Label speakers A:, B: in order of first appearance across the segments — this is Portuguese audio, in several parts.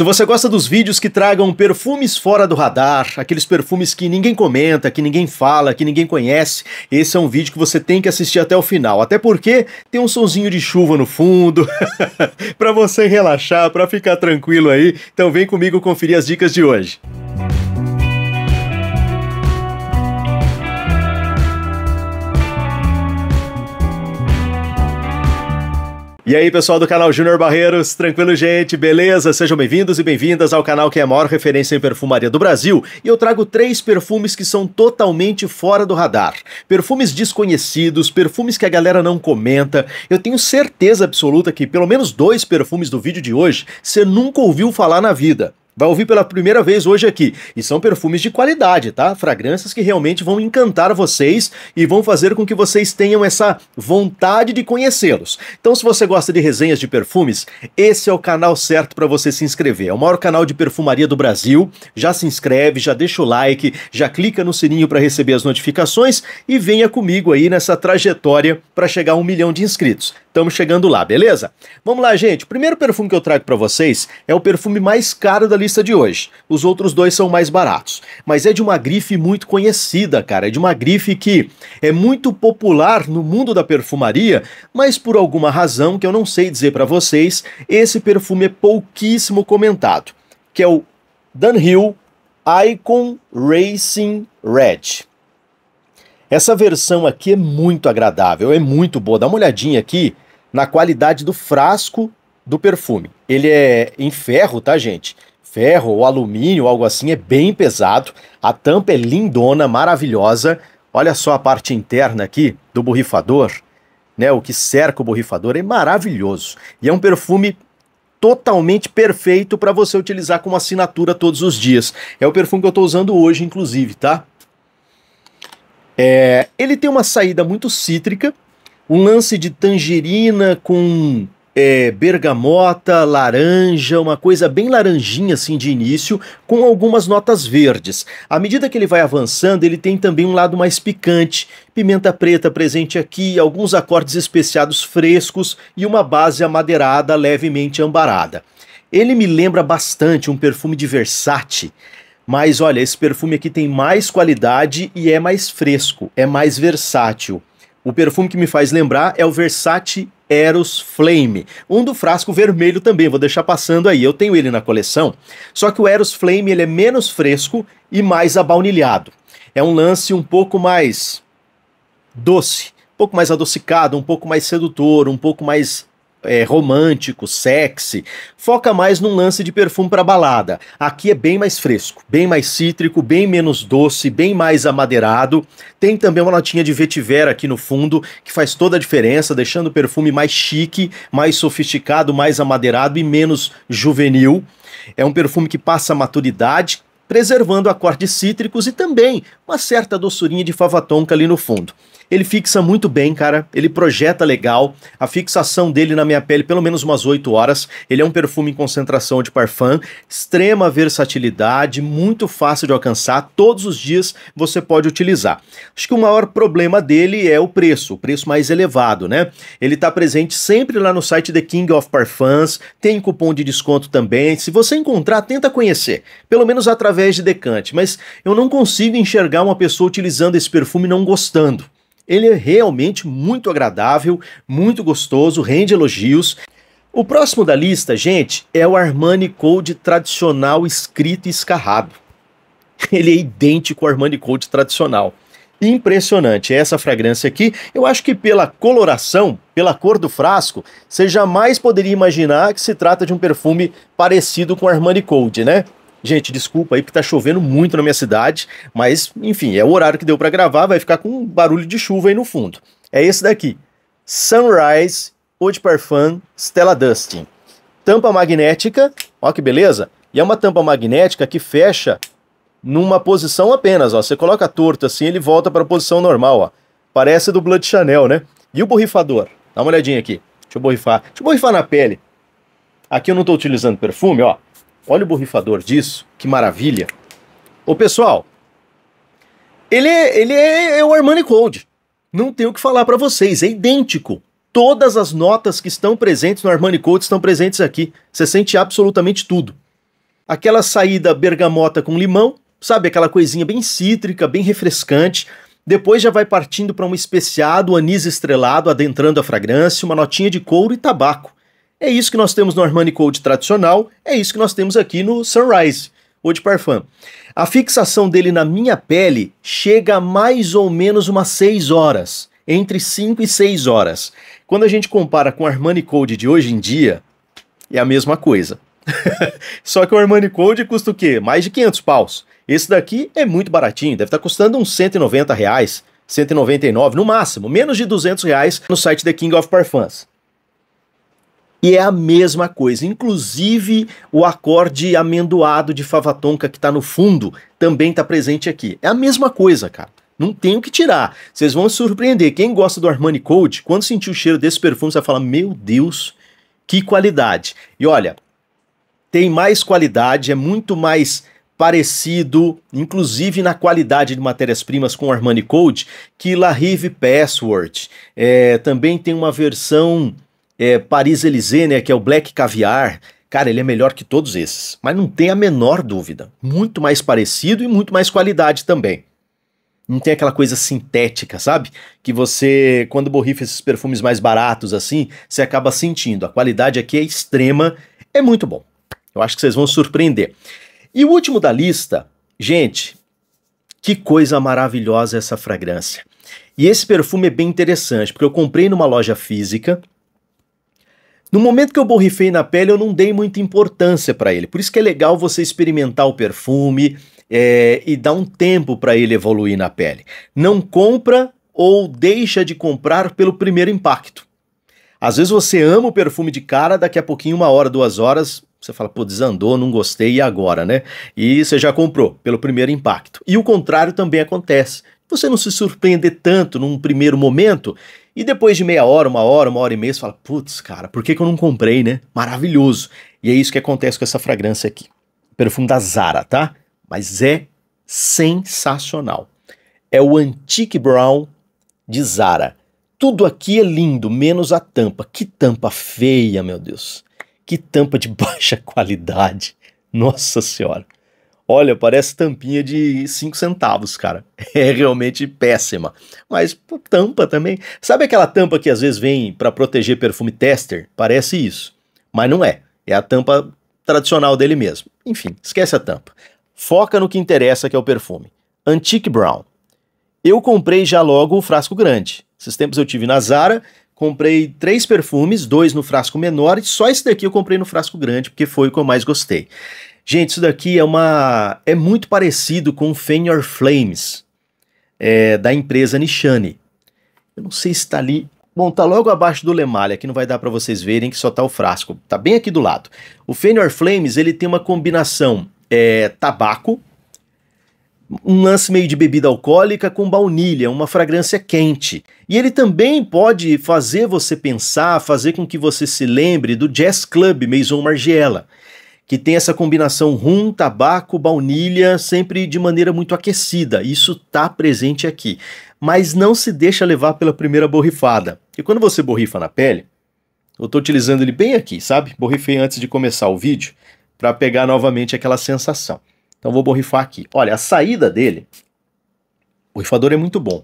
A: Se você gosta dos vídeos que tragam perfumes fora do radar, aqueles perfumes que ninguém comenta, que ninguém fala, que ninguém conhece, esse é um vídeo que você tem que assistir até o final. Até porque tem um sonzinho de chuva no fundo, para você relaxar, para ficar tranquilo aí. Então vem comigo conferir as dicas de hoje. E aí, pessoal do canal Júnior Barreiros, tranquilo, gente? Beleza? Sejam bem-vindos e bem-vindas ao canal que é a maior referência em perfumaria do Brasil. E eu trago três perfumes que são totalmente fora do radar. Perfumes desconhecidos, perfumes que a galera não comenta. Eu tenho certeza absoluta que pelo menos dois perfumes do vídeo de hoje você nunca ouviu falar na vida vai ouvir pela primeira vez hoje aqui. E são perfumes de qualidade, tá? Fragrâncias que realmente vão encantar vocês e vão fazer com que vocês tenham essa vontade de conhecê-los. Então, se você gosta de resenhas de perfumes, esse é o canal certo para você se inscrever. É o maior canal de perfumaria do Brasil. Já se inscreve, já deixa o like, já clica no sininho para receber as notificações e venha comigo aí nessa trajetória para chegar a um milhão de inscritos. Estamos chegando lá, beleza? Vamos lá, gente. O primeiro perfume que eu trago para vocês é o perfume mais caro da lista de hoje. Os outros dois são mais baratos, mas é de uma grife muito conhecida, cara. É de uma grife que é muito popular no mundo da perfumaria, mas por alguma razão que eu não sei dizer para vocês, esse perfume é pouquíssimo comentado, que é o Dunhill Icon Racing Red. Essa versão aqui é muito agradável, é muito boa. Dá uma olhadinha aqui na qualidade do frasco do perfume. Ele é em ferro, tá, gente? Ferro ou alumínio, algo assim, é bem pesado. A tampa é lindona, maravilhosa. Olha só a parte interna aqui do borrifador, né? O que cerca o borrifador é maravilhoso. E é um perfume totalmente perfeito para você utilizar como assinatura todos os dias. É o perfume que eu estou usando hoje, inclusive, tá? É, ele tem uma saída muito cítrica, um lance de tangerina com é, bergamota, laranja, uma coisa bem laranjinha assim de início, com algumas notas verdes. À medida que ele vai avançando, ele tem também um lado mais picante, pimenta preta presente aqui, alguns acordes especiados frescos e uma base amadeirada levemente ambarada. Ele me lembra bastante um perfume de Versace, mas olha, esse perfume aqui tem mais qualidade e é mais fresco, é mais versátil. O perfume que me faz lembrar é o Versace Eros Flame, um do frasco vermelho também, vou deixar passando aí, eu tenho ele na coleção. Só que o Eros Flame ele é menos fresco e mais abaunilhado. É um lance um pouco mais doce, um pouco mais adocicado, um pouco mais sedutor, um pouco mais é, romântico, sexy, foca mais num lance de perfume para balada. Aqui é bem mais fresco, bem mais cítrico, bem menos doce, bem mais amadeirado. Tem também uma notinha de vetiver aqui no fundo, que faz toda a diferença, deixando o perfume mais chique, mais sofisticado, mais amadeirado e menos juvenil. É um perfume que passa maturidade, preservando acordes cítricos e também uma certa doçurinha de fava tonka ali no fundo. Ele fixa muito bem, cara, ele projeta legal, a fixação dele na minha pele pelo menos umas 8 horas. Ele é um perfume em concentração de parfum, extrema versatilidade, muito fácil de alcançar, todos os dias você pode utilizar. Acho que o maior problema dele é o preço, o preço mais elevado, né? Ele está presente sempre lá no site The King of Parfums, tem cupom de desconto também. Se você encontrar, tenta conhecer, pelo menos através através de decante, mas eu não consigo enxergar uma pessoa utilizando esse perfume não gostando. Ele é realmente muito agradável, muito gostoso, rende elogios. O próximo da lista, gente, é o Armani Code tradicional escrito e escarrado. Ele é idêntico ao Armani Code tradicional. Impressionante essa fragrância aqui. Eu acho que pela coloração, pela cor do frasco, você jamais poderia imaginar que se trata de um perfume parecido com o Armani Code, né? Gente, desculpa aí porque tá chovendo muito na minha cidade, mas enfim, é o horário que deu para gravar, vai ficar com um barulho de chuva aí no fundo. É esse daqui. Sunrise Eau de Parfum Stella Dustin. Tampa magnética, ó que beleza. E é uma tampa magnética que fecha numa posição apenas, ó. Você coloca torto assim, ele volta para a posição normal, ó. Parece do Blood Chanel, né? E o borrifador? Dá uma olhadinha aqui. Deixa eu borrifar. Deixa eu borrifar na pele. Aqui eu não estou utilizando perfume, ó. Olha o borrifador disso, que maravilha. Ô pessoal, ele, é, ele é, é o Armani Cold. Não tenho o que falar para vocês, é idêntico. Todas as notas que estão presentes no Armani Cold estão presentes aqui. Você sente absolutamente tudo. Aquela saída bergamota com limão, sabe? Aquela coisinha bem cítrica, bem refrescante. Depois já vai partindo para um especiado, anis estrelado, adentrando a fragrância, uma notinha de couro e tabaco. É isso que nós temos no Armani Code tradicional, é isso que nós temos aqui no Sunrise, ou de Parfum. A fixação dele na minha pele chega a mais ou menos umas 6 horas, entre 5 e 6 horas. Quando a gente compara com o Armani Code de hoje em dia, é a mesma coisa. Só que o Armani Code custa o quê? Mais de 500 paus. Esse daqui é muito baratinho, deve estar tá custando uns 190 reais, 199 no máximo, menos de 200 reais no site The King of Parfums e é a mesma coisa. Inclusive, o acorde amendoado de Favatonca que está no fundo também está presente aqui. É a mesma coisa, cara. Não tenho o que tirar. Vocês vão se surpreender. Quem gosta do Armani Code, quando sentir o cheiro desse perfume, você vai falar: Meu Deus, que qualidade. E olha, tem mais qualidade, é muito mais parecido, inclusive na qualidade de matérias-primas com o Armani Code, que La Rive Password. É, também tem uma versão é, paris Elysée, né, que é o Black Caviar. Cara, ele é melhor que todos esses, mas não tem a menor dúvida. Muito mais parecido e muito mais qualidade também. Não tem aquela coisa sintética, sabe? Que você, quando borrifa esses perfumes mais baratos assim, você acaba sentindo. A qualidade aqui é extrema, é muito bom. Eu acho que vocês vão surpreender. E o último da lista, gente, que coisa maravilhosa essa fragrância. E esse perfume é bem interessante, porque eu comprei numa loja física, no momento que eu borrifei na pele, eu não dei muita importância para ele. Por isso que é legal você experimentar o perfume é, e dar um tempo para ele evoluir na pele. Não compra ou deixa de comprar pelo primeiro impacto. Às vezes você ama o perfume de cara, daqui a pouquinho, uma hora, duas horas, você fala, pô, desandou, não gostei, e agora, né? E você já comprou pelo primeiro impacto. E o contrário também acontece você não se surpreender tanto num primeiro momento e depois de meia hora, uma hora, uma hora e meia, você fala: putz, cara, por que, que eu não comprei, né? Maravilhoso. E é isso que acontece com essa fragrância aqui. Perfume da Zara, tá? Mas é sensacional. É o Antique Brown de Zara. Tudo aqui é lindo, menos a tampa. Que tampa feia, meu Deus. Que tampa de baixa qualidade. Nossa Senhora. Olha, parece tampinha de 5 centavos, cara. É realmente péssima. Mas pô, tampa também. Sabe aquela tampa que às vezes vem para proteger perfume tester? Parece isso. Mas não é. É a tampa tradicional dele mesmo. Enfim, esquece a tampa. Foca no que interessa, que é o perfume. Antique Brown. Eu comprei já logo o frasco grande. Esses tempos eu tive na Zara, comprei três perfumes, dois no frasco menor e só esse daqui eu comprei no frasco grande porque foi o que eu mais gostei. Gente, isso daqui é uma é muito parecido com o Flames é, da empresa Nishane. Eu não sei se está ali. Bom, tá logo abaixo do Lemalha, que não vai dar para vocês verem que só tá o frasco. Tá bem aqui do lado. O Fenor Flames ele tem uma combinação é, tabaco, um lance meio de bebida alcoólica com baunilha, uma fragrância quente. E ele também pode fazer você pensar, fazer com que você se lembre do Jazz Club Maison Margiela que tem essa combinação rum, tabaco, baunilha, sempre de maneira muito aquecida. Isso está presente aqui. Mas não se deixa levar pela primeira borrifada. E quando você borrifa na pele, eu estou utilizando ele bem aqui, sabe? Borrifei antes de começar o vídeo para pegar novamente aquela sensação. Então vou borrifar aqui. Olha, a saída dele, o borrifador é muito bom.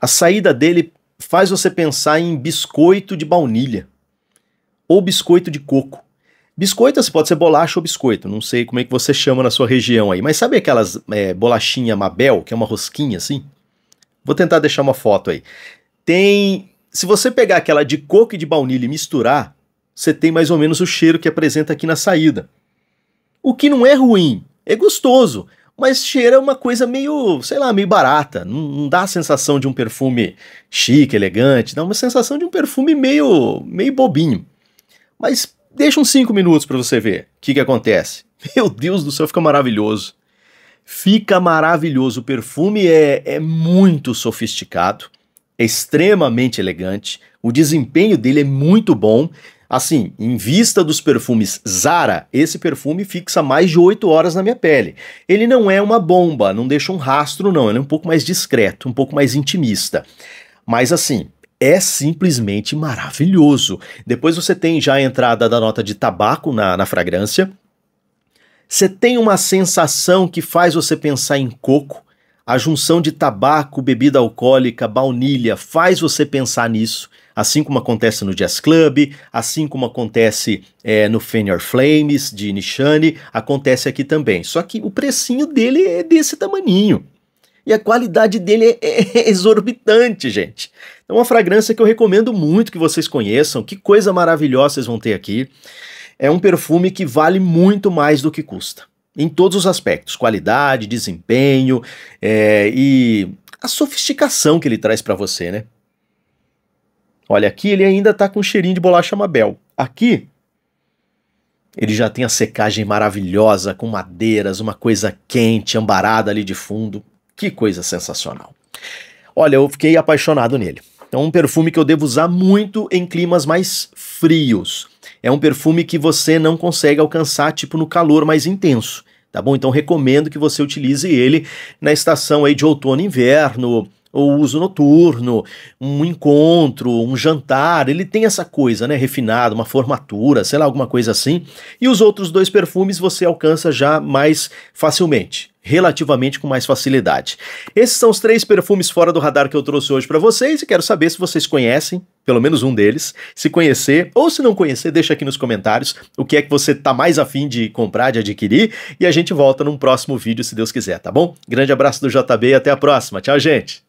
A: A saída dele faz você pensar em biscoito de baunilha ou biscoito de coco Biscoito você pode ser bolacha ou biscoito, não sei como é que você chama na sua região aí, mas sabe aquelas é, bolachinha Mabel, que é uma rosquinha assim? Vou tentar deixar uma foto aí. Tem. Se você pegar aquela de coco e de baunilha e misturar, você tem mais ou menos o cheiro que apresenta aqui na saída. O que não é ruim, é gostoso, mas cheira uma coisa meio, sei lá, meio barata. Não, não dá a sensação de um perfume chique, elegante, dá uma sensação de um perfume meio, meio bobinho. Mas Deixa uns 5 minutos para você ver o que, que acontece. Meu Deus do céu, fica maravilhoso. Fica maravilhoso. O perfume é, é muito sofisticado, é extremamente elegante. O desempenho dele é muito bom. Assim, em vista dos perfumes Zara, esse perfume fixa mais de 8 horas na minha pele. Ele não é uma bomba, não deixa um rastro, não. Ele é um pouco mais discreto, um pouco mais intimista. Mas assim, é simplesmente maravilhoso. Depois você tem já a entrada da nota de tabaco na, na fragrância. Você tem uma sensação que faz você pensar em coco. A junção de tabaco, bebida alcoólica, baunilha faz você pensar nisso, assim como acontece no Jazz Club, assim como acontece é, no Fenner Flames de Nishane, acontece aqui também. Só que o precinho dele é desse tamaninho e a qualidade dele é, é, é exorbitante, gente. É uma fragrância que eu recomendo muito que vocês conheçam. Que coisa maravilhosa vocês vão ter aqui. É um perfume que vale muito mais do que custa. Em todos os aspectos: qualidade, desempenho é, e a sofisticação que ele traz para você, né? Olha, aqui ele ainda tá com um cheirinho de bolacha Mabel. Aqui ele já tem a secagem maravilhosa, com madeiras, uma coisa quente, ambarada ali de fundo. Que coisa sensacional. Olha, eu fiquei apaixonado nele. É um perfume que eu devo usar muito em climas mais frios. É um perfume que você não consegue alcançar tipo no calor mais intenso, tá bom? Então recomendo que você utilize ele na estação aí de outono e inverno, o uso noturno, um encontro, um jantar, ele tem essa coisa, né, refinada, uma formatura, sei lá, alguma coisa assim. E os outros dois perfumes você alcança já mais facilmente, relativamente com mais facilidade. Esses são os três perfumes fora do radar que eu trouxe hoje para vocês e quero saber se vocês conhecem pelo menos um deles. Se conhecer ou se não conhecer, deixa aqui nos comentários o que é que você tá mais afim de comprar, de adquirir e a gente volta num próximo vídeo, se Deus quiser, tá bom? Grande abraço do JB e até a próxima. Tchau, gente.